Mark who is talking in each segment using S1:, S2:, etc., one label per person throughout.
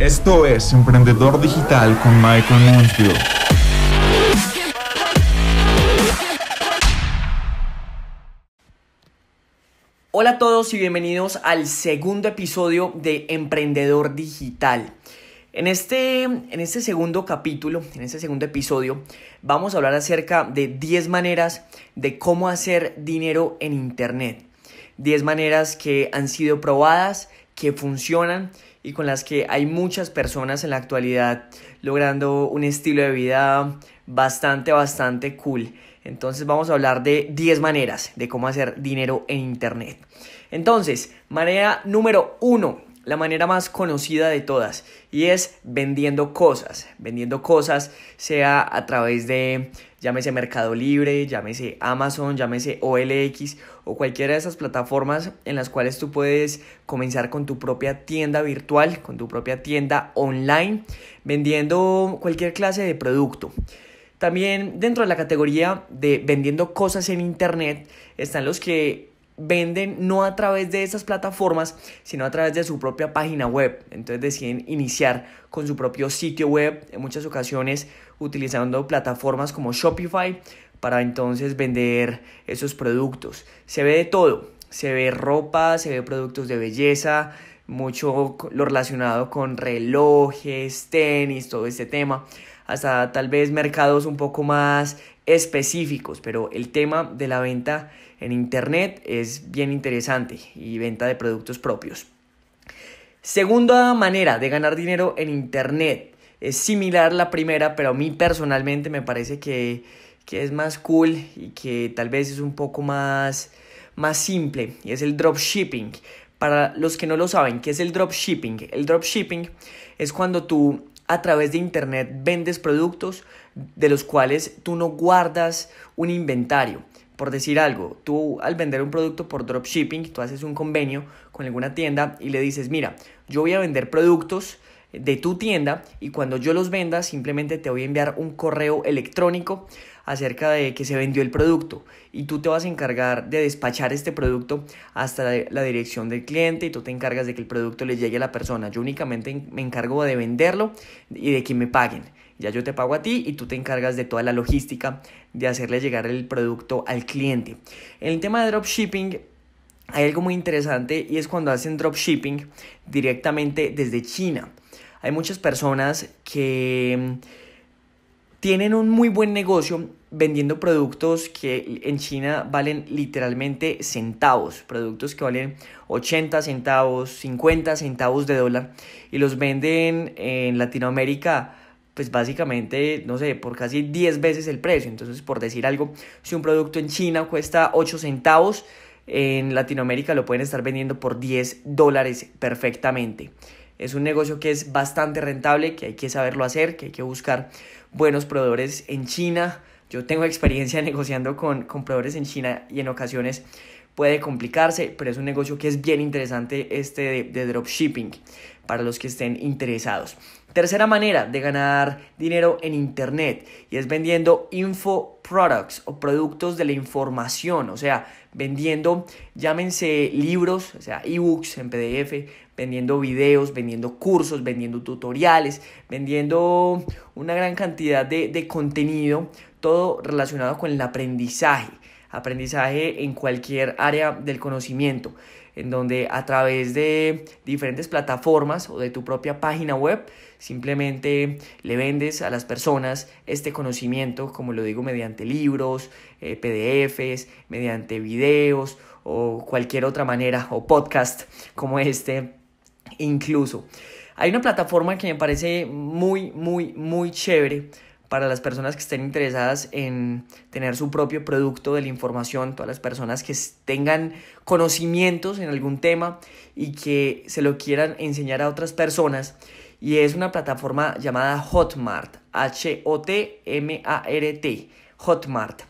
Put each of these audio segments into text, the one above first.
S1: Esto es Emprendedor Digital con Michael Mansfield. Hola a todos y bienvenidos al segundo episodio de Emprendedor Digital. En este, en este segundo capítulo, en este segundo episodio, vamos a hablar acerca de 10 maneras de cómo hacer dinero en Internet. 10 maneras que han sido probadas, que funcionan y con las que hay muchas personas en la actualidad logrando un estilo de vida bastante, bastante cool. Entonces vamos a hablar de 10 maneras de cómo hacer dinero en Internet. Entonces, manera número 1, la manera más conocida de todas, y es vendiendo cosas. Vendiendo cosas sea a través de llámese Mercado Libre, llámese Amazon, llámese OLX o cualquiera de esas plataformas en las cuales tú puedes comenzar con tu propia tienda virtual, con tu propia tienda online, vendiendo cualquier clase de producto. También dentro de la categoría de vendiendo cosas en Internet están los que venden no a través de esas plataformas, sino a través de su propia página web. Entonces deciden iniciar con su propio sitio web, en muchas ocasiones utilizando plataformas como Shopify para entonces vender esos productos. Se ve de todo, se ve ropa, se ve productos de belleza, mucho lo relacionado con relojes, tenis, todo este tema, hasta tal vez mercados un poco más específicos, pero el tema de la venta en Internet es bien interesante y venta de productos propios. Segunda manera de ganar dinero en Internet es similar la primera, pero a mí personalmente me parece que, es más cool y que tal vez es un poco más, más simple y es el dropshipping. Para los que no lo saben, ¿qué es el dropshipping? El dropshipping es cuando tú a través de internet vendes productos de los cuales tú no guardas un inventario. Por decir algo, tú al vender un producto por dropshipping, tú haces un convenio con alguna tienda y le dices, mira, yo voy a vender productos de tu tienda y cuando yo los venda simplemente te voy a enviar un correo electrónico acerca de que se vendió el producto y tú te vas a encargar de despachar este producto hasta la dirección del cliente y tú te encargas de que el producto le llegue a la persona. Yo únicamente me encargo de venderlo y de que me paguen. Ya yo te pago a ti y tú te encargas de toda la logística de hacerle llegar el producto al cliente. En el tema de dropshipping hay algo muy interesante y es cuando hacen dropshipping directamente desde China. Hay muchas personas que mm, tienen un muy buen negocio vendiendo productos que en China valen literalmente centavos, productos que valen 80 centavos, 50 centavos de dólar y los venden en Latinoamérica pues básicamente, no sé, por casi 10 veces el precio. Entonces, por decir algo, si un producto en China cuesta 8 centavos, en Latinoamérica lo pueden estar vendiendo por 10 dólares perfectamente. Es un negocio que es bastante rentable, que hay que saberlo hacer, que hay que buscar buenos proveedores en China. Yo tengo experiencia negociando con, proveedores en China y en ocasiones puede complicarse, pero es un negocio que es bien interesante este de dropshipping para los que estén interesados. Tercera manera de ganar dinero en Internet y es vendiendo info products o productos de la información, o sea, vendiendo, llámense libros, o sea, ebooks en PDF, vendiendo videos, vendiendo cursos, vendiendo tutoriales, vendiendo una gran cantidad de, de contenido, todo relacionado con el aprendizaje aprendizaje en cualquier área del conocimiento en donde a través de diferentes plataformas o de tu propia página web simplemente le vendes a las personas este conocimiento, como lo digo, mediante libros, eh, PDFs, mediante videos o cualquier otra manera o podcast como este incluso. Hay una plataforma que me parece muy, muy, muy chévere para las personas que estén interesadas en tener su propio producto de la información, todas las personas que tengan conocimientos en algún tema y que se lo quieran enseñar a otras personas. Y es una plataforma llamada Hotmart, H-O-T-M-A-R-T, Hotmart.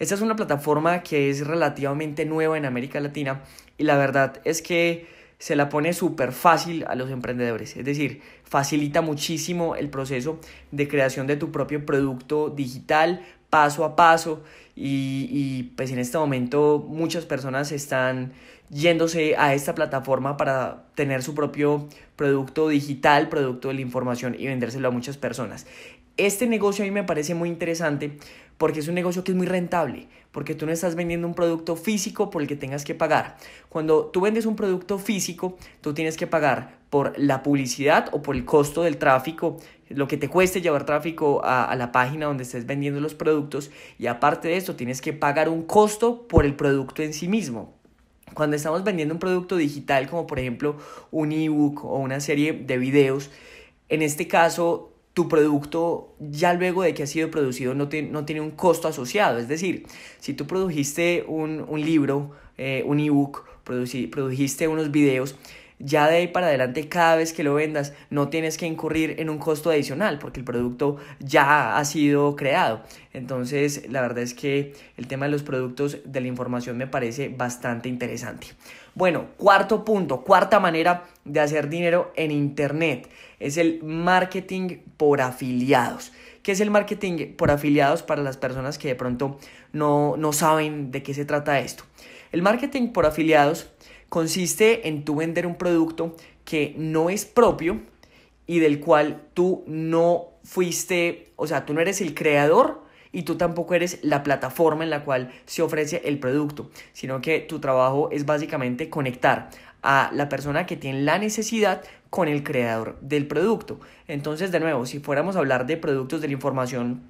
S1: Esta es una plataforma que es relativamente nueva en América Latina y la verdad es que se la pone súper fácil a los emprendedores. Es decir, facilita muchísimo el proceso de creación de tu propio producto digital paso a paso y, pues en este momento muchas personas están yéndose a esta plataforma para tener su propio producto digital, producto de la información y vendérselo a muchas personas. Este negocio a mí me parece muy interesante porque es un negocio que es muy rentable, porque tú no estás vendiendo un producto físico por el que tengas que pagar. Cuando tú vendes un producto físico, tú tienes que pagar por la publicidad o por el costo del tráfico, lo que te cueste llevar tráfico a, la página donde estés vendiendo los productos y aparte de esto tienes que pagar un costo por el producto en sí mismo, cuando estamos vendiendo un producto digital como por ejemplo un ebook o una serie de videos, en este caso tu producto ya luego de que ha sido producido no, tiene un costo asociado. Es decir, si tú produjiste un, libro, eh, un ebook, produciste produjiste unos videos, ya de ahí para adelante cada vez que lo vendas no tienes que incurrir en un costo adicional porque el producto ya ha sido creado. Entonces la verdad es que el tema de los productos de la información me parece bastante interesante. Bueno, cuarto punto, cuarta manera de hacer dinero en Internet es el marketing por afiliados. ¿Qué es el marketing por afiliados para las personas que de pronto no, saben de qué se trata esto? El marketing por afiliados consiste en tú vender un producto que no es propio y del cual tú no fuiste, o sea, tú no eres el creador, y tú tampoco eres la plataforma en la cual se ofrece el producto, sino que tu trabajo es básicamente conectar a la persona que tiene la necesidad con el creador del producto. Entonces, de nuevo, si fuéramos a hablar de productos de la información,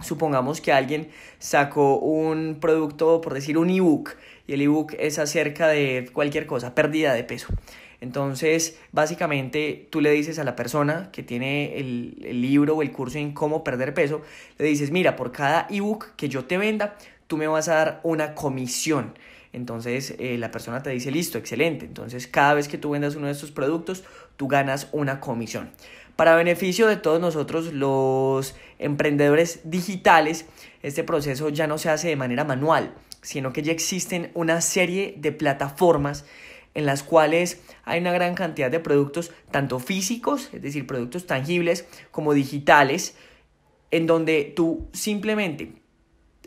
S1: supongamos que alguien sacó un producto, por decir un ebook, y el ebook es acerca de cualquier cosa, pérdida de peso. Entonces, básicamente tú le dices a la persona que tiene el, libro o el curso en cómo perder peso, le dices, mira, por cada ebook que yo te venda, tú me vas a dar una comisión. Entonces eh, la persona te dice, listo, excelente. Entonces cada vez que tú vendas uno de estos productos, tú ganas una comisión. Para beneficio de todos nosotros los emprendedores digitales, este proceso ya no se hace de manera manual, sino que ya existen una serie de plataformas en las cuales hay una gran cantidad de productos, tanto físicos, es decir, productos tangibles, como digitales, en donde tú simplemente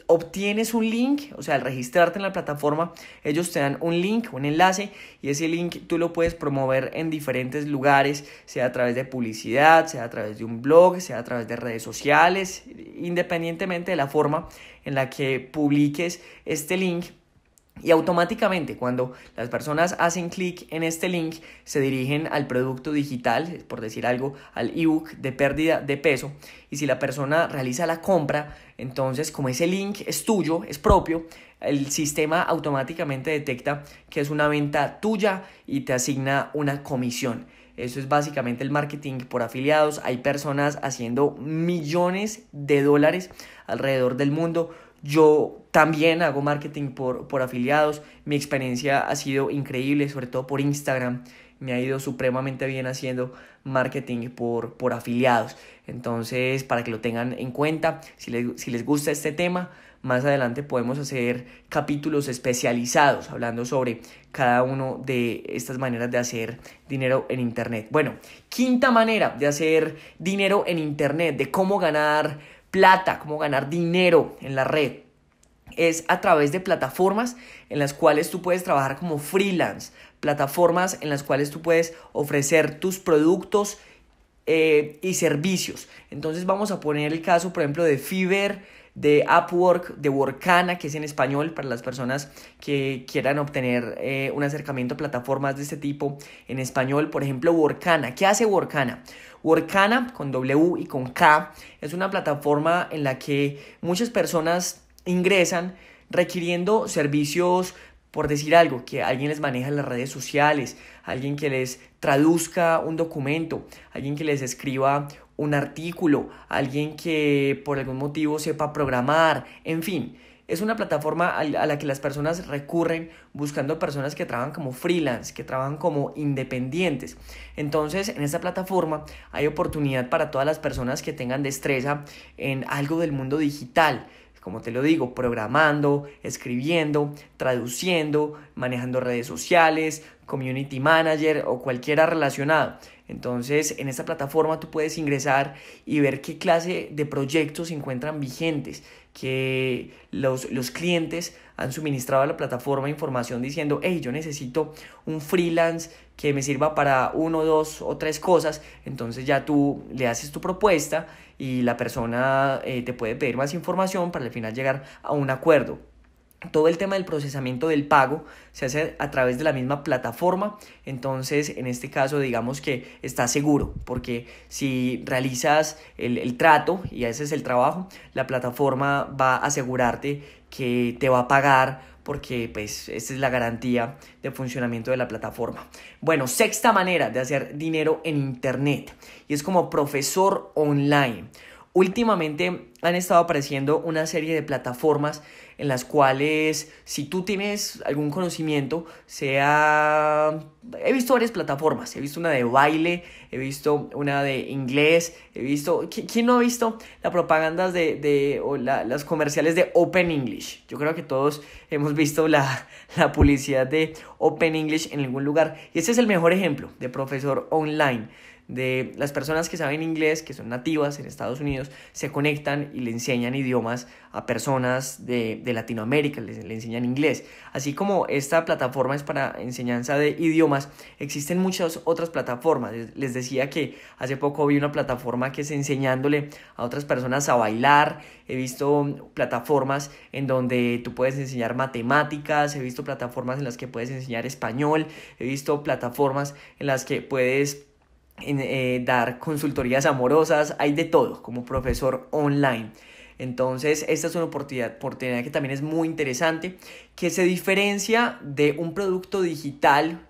S1: obtienes un link, o sea, al registrarte en la plataforma, ellos te dan un link, un enlace, y ese link tú lo puedes promover en diferentes lugares, sea a través de publicidad, sea a través de un blog, sea a través de redes sociales, independientemente de la forma en la que publiques este link, y automáticamente cuando las personas hacen clic en este link se dirigen al producto digital, por decir algo, al ebook de pérdida de peso. Y si la persona realiza la compra, entonces como ese link es tuyo, es propio, el sistema automáticamente detecta que es una venta tuya y te asigna una comisión. Eso es básicamente el marketing por afiliados. Hay personas haciendo millones de dólares alrededor del mundo yo también hago marketing por, afiliados. Mi experiencia ha sido increíble, sobre todo por Instagram. Me ha ido supremamente bien haciendo marketing por, afiliados. Entonces, para que lo tengan en cuenta, si les, si les gusta este tema, más adelante podemos hacer capítulos especializados hablando sobre cada una de estas maneras de hacer dinero en Internet. Bueno, quinta manera de hacer dinero en Internet, de cómo ganar plata, cómo ganar dinero en la red es a través de plataformas en las cuales tú puedes trabajar como freelance, plataformas en las cuales tú puedes ofrecer tus productos eh, y servicios. Entonces vamos a poner el caso, por ejemplo, de Fiverr, de Upwork, de Workana, que es en español para las personas que quieran obtener eh, un acercamiento a plataformas de este tipo en español. Por ejemplo, Workana. ¿Qué hace Workana? Workana con W y con K es una plataforma en la que muchas personas ingresan requiriendo servicios, por decir algo, que alguien les maneja las redes sociales, alguien que les traduzca un documento, alguien que les escriba un artículo, alguien que por algún motivo sepa programar, en fin. Es una plataforma a la que las personas recurren buscando personas que trabajan como freelance, que trabajan como independientes. Entonces, en esta plataforma hay oportunidad para todas las personas que tengan destreza en algo del mundo digital, como te lo digo, programando, escribiendo, traduciendo, manejando redes sociales, community manager o cualquiera relacionado. Entonces, en esta plataforma tú puedes ingresar y ver qué clase de proyectos se encuentran vigentes, que los, clientes han suministrado a la plataforma información diciendo, hey, yo necesito un freelance que me sirva para uno, dos o tres cosas. Entonces ya tú le haces tu propuesta y la persona eh, te puede pedir más información para al final llegar a un acuerdo. Todo el tema del procesamiento del pago se hace a través de la misma plataforma, entonces en este caso digamos que está seguro, porque si realizas el, trato y ese es el trabajo, la plataforma va a asegurarte que te va a pagar porque pues esta es la garantía de funcionamiento de la plataforma. Bueno, sexta manera de hacer dinero en internet y es como profesor online. Últimamente han estado apareciendo una serie de plataformas en las cuales si tú tienes algún conocimiento, sea... He visto varias plataformas, he visto una de baile, he visto una de inglés, he visto... ¿Quién no ha visto las propagandas de... o las comerciales de Open English? Yo creo que todos hemos visto la, la publicidad de Open English en algún lugar. Y este es el mejor ejemplo de profesor online de las personas que saben inglés, que son nativas en Estados Unidos, se conectan y le enseñan idiomas a personas de, Latinoamérica, Les enseñan inglés. Así como esta plataforma es para enseñanza de idiomas, existen muchas otras plataformas. Les decía que hace poco vi una plataforma que es enseñándole a otras personas a bailar, he visto plataformas en donde tú puedes enseñar matemáticas, he visto plataformas en las que puedes enseñar español, he visto plataformas en las que puedes eh, dar consultorías amorosas, hay de todo como profesor online. Entonces, esta es una oportunidad, que también es muy interesante, que se diferencia de un producto digital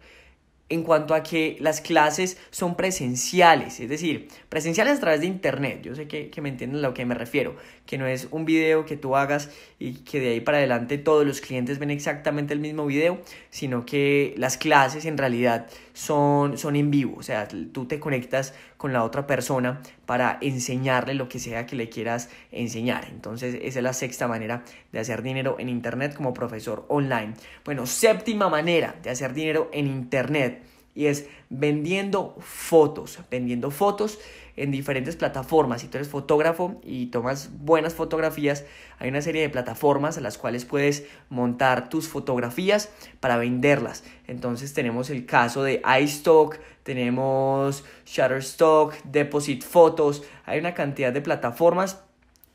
S1: en cuanto a que las clases son presenciales, es decir, presenciales a través de Internet, yo sé que, que me entienden a lo que me refiero, que no es un video que tú hagas y que de ahí para adelante todos los clientes ven exactamente el mismo video, sino que las clases en realidad son, son en vivo, o sea, tú te conectas con la otra persona para enseñarle lo que sea que le quieras enseñar. Entonces, esa es la sexta manera de hacer dinero en Internet como profesor online. Bueno, séptima manera de hacer dinero en Internet y es vendiendo fotos, vendiendo fotos en diferentes plataformas. Si tú eres fotógrafo y tomas buenas fotografías, hay una serie de plataformas a las cuales puedes montar tus fotografías para venderlas. Entonces tenemos el caso de iStock, tenemos Shutterstock, Deposit Photos, hay una cantidad de plataformas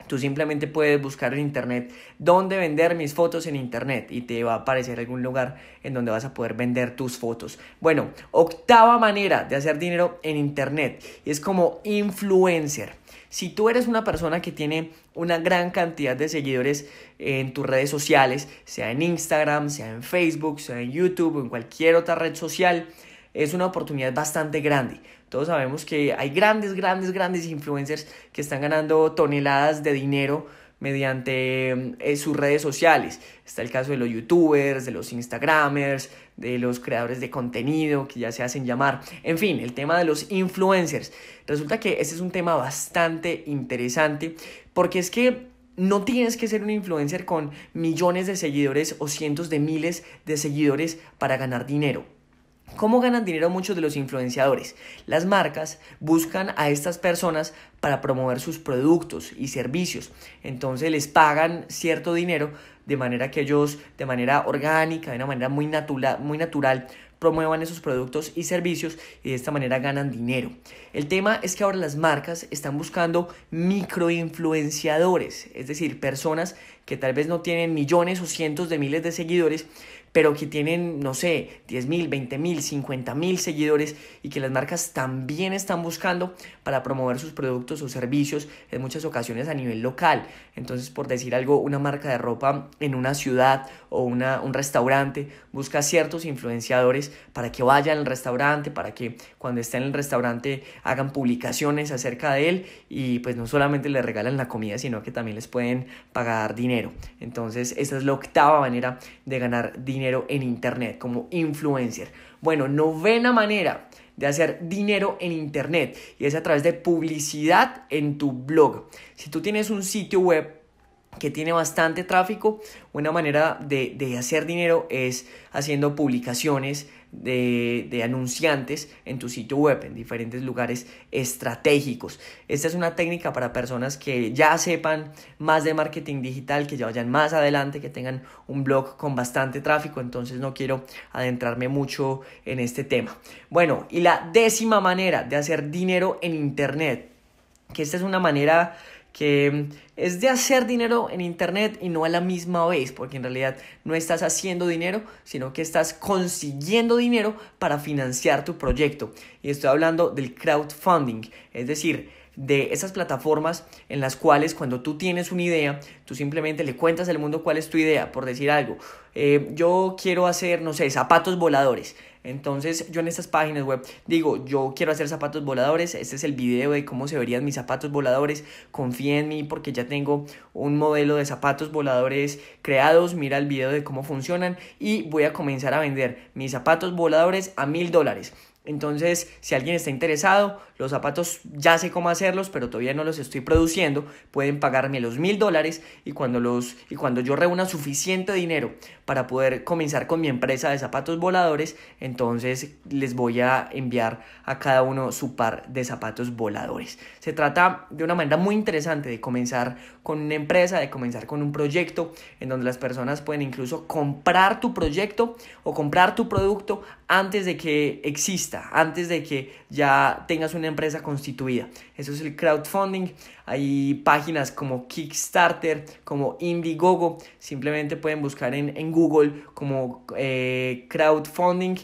S1: Tú simplemente puedes buscar en internet dónde vender mis fotos en internet y te va a aparecer algún lugar en donde vas a poder vender tus fotos. Bueno, octava manera de hacer dinero en internet es como influencer. Si tú eres una persona que tiene una gran cantidad de seguidores en tus redes sociales, sea en Instagram, sea en Facebook, sea en YouTube o en cualquier otra red social, es una oportunidad bastante grande todos sabemos que hay grandes, grandes, grandes influencers que están ganando toneladas de dinero mediante eh, sus redes sociales. Está el caso de los youtubers, de los instagramers, de los creadores de contenido que ya se hacen llamar. En fin, el tema de los influencers. Resulta que ese es un tema bastante interesante porque es que no tienes que ser un influencer con millones de seguidores o cientos de miles de seguidores para ganar dinero. ¿Cómo ganan dinero muchos de los influenciadores? Las marcas buscan a estas personas para promover sus productos y servicios. Entonces les pagan cierto dinero de manera que ellos, de manera orgánica, de una manera muy, natural, muy natural, promuevan esos productos y servicios y de esta manera ganan dinero. El tema es que ahora las marcas están buscando microinfluenciadores, es decir, personas que tal vez no tienen millones o cientos de miles de seguidores, pero que tienen, no sé, 10 mil, 20 mil, 50 mil seguidores y que las marcas también están buscando para promover sus productos o servicios en muchas ocasiones a nivel local. Entonces, por decir algo, una marca de ropa en una ciudad o un restaurante busca ciertos influenciadores pues, para que vayan al restaurante, para que cuando estén en el restaurante hagan publicaciones acerca de él y pues no solamente le regalan la comida, sino que también les pueden pagar dinero. Entonces, esta es la octava manera de ganar dinero en Internet como influencer. Bueno, novena manera de hacer dinero en Internet y es a través de publicidad en tu blog. Si tú tienes un sitio web que tiene bastante tráfico, una manera de, de hacer dinero es haciendo publicaciones de, anunciantes en tu sitio web, en diferentes lugares estratégicos. Esta es una técnica para personas que ya sepan más de marketing digital, que ya vayan más adelante, que tengan un blog con bastante tráfico, entonces no quiero adentrarme mucho en este tema. Bueno, y la décima manera de hacer dinero en Internet, que esta es una manera que es de hacer dinero en Internet y no a la misma vez, porque en realidad no estás haciendo dinero, sino que estás consiguiendo dinero para financiar tu proyecto. Y estoy hablando del crowdfunding, es decir, de esas plataformas en las cuales cuando tú tienes una idea, tú simplemente le cuentas al mundo cuál es tu idea, por decir algo. Eh, yo quiero hacer, no sé, zapatos voladores. Entonces yo en estas páginas web digo, yo quiero hacer zapatos voladores, este es el video de cómo se verían mis zapatos voladores, confía en mí porque ya tengo un modelo de zapatos voladores creados, mira el video de cómo funcionan y voy a comenzar a vender mis zapatos voladores a mil dólares. Entonces, si alguien está interesado, los zapatos ya sé cómo hacerlos, pero todavía no los estoy produciendo. Pueden pagarme los mil dólares y cuando los y cuando yo reúna suficiente dinero para poder comenzar con mi empresa de zapatos voladores, entonces les voy a enviar a cada uno su par de zapatos voladores. Se trata de una manera muy interesante de comenzar con una empresa, de comenzar con un proyecto en donde las personas pueden incluso comprar tu proyecto o comprar tu producto antes de que exista antes de que ya tengas una empresa constituida. Eso es el crowdfunding. Hay páginas como Kickstarter, como Indiegogo. Simplemente pueden buscar en, Google como eh, crowdfunding.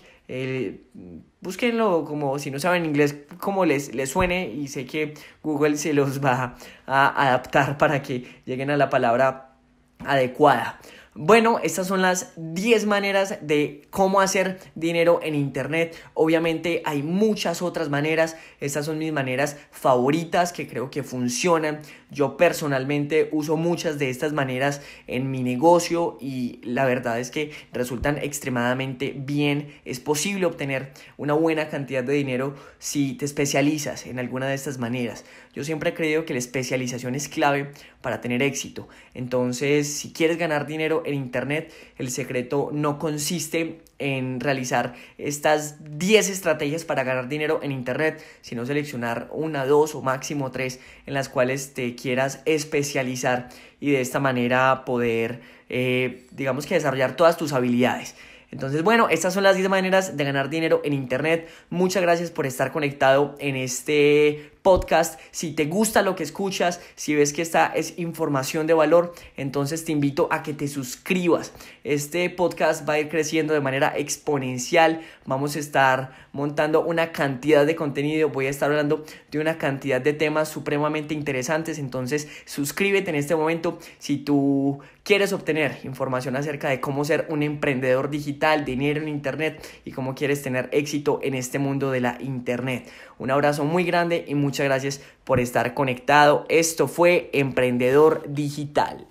S1: búsquenlo como si no saben inglés, como les, les suene y sé que Google se los va a adaptar para que lleguen a la palabra adecuada. Bueno, estas son las 10 maneras de cómo hacer dinero en Internet. Obviamente hay muchas otras maneras. Estas son mis maneras favoritas que creo que funcionan. Yo personalmente uso muchas de estas maneras en mi negocio y la verdad es que resultan extremadamente bien. Es posible obtener una buena cantidad de dinero si te especializas en alguna de estas maneras. Yo siempre he creído que la especialización es clave para tener éxito. Entonces, si quieres ganar dinero en Internet, el secreto no consiste en realizar estas 10 estrategias para ganar dinero en Internet, sino seleccionar una, dos o máximo tres en las cuales te quieras especializar y de esta manera poder, eh, digamos que desarrollar todas tus habilidades. Entonces, bueno, estas son las 10 maneras de ganar dinero en Internet. Muchas gracias por estar conectado en este podcast. Si te gusta lo que escuchas, si ves que esta es información de valor, entonces te invito a que te suscribas. Este podcast va a ir creciendo de manera exponencial. Vamos a estar montando una cantidad de contenido. Voy a estar hablando de una cantidad de temas supremamente interesantes. Entonces suscríbete en este momento si tú quieres obtener información acerca de cómo ser un emprendedor digital, dinero en Internet y cómo quieres tener éxito en este mundo de la Internet. Un abrazo muy grande y muchas Muchas gracias por estar conectado. Esto fue Emprendedor Digital.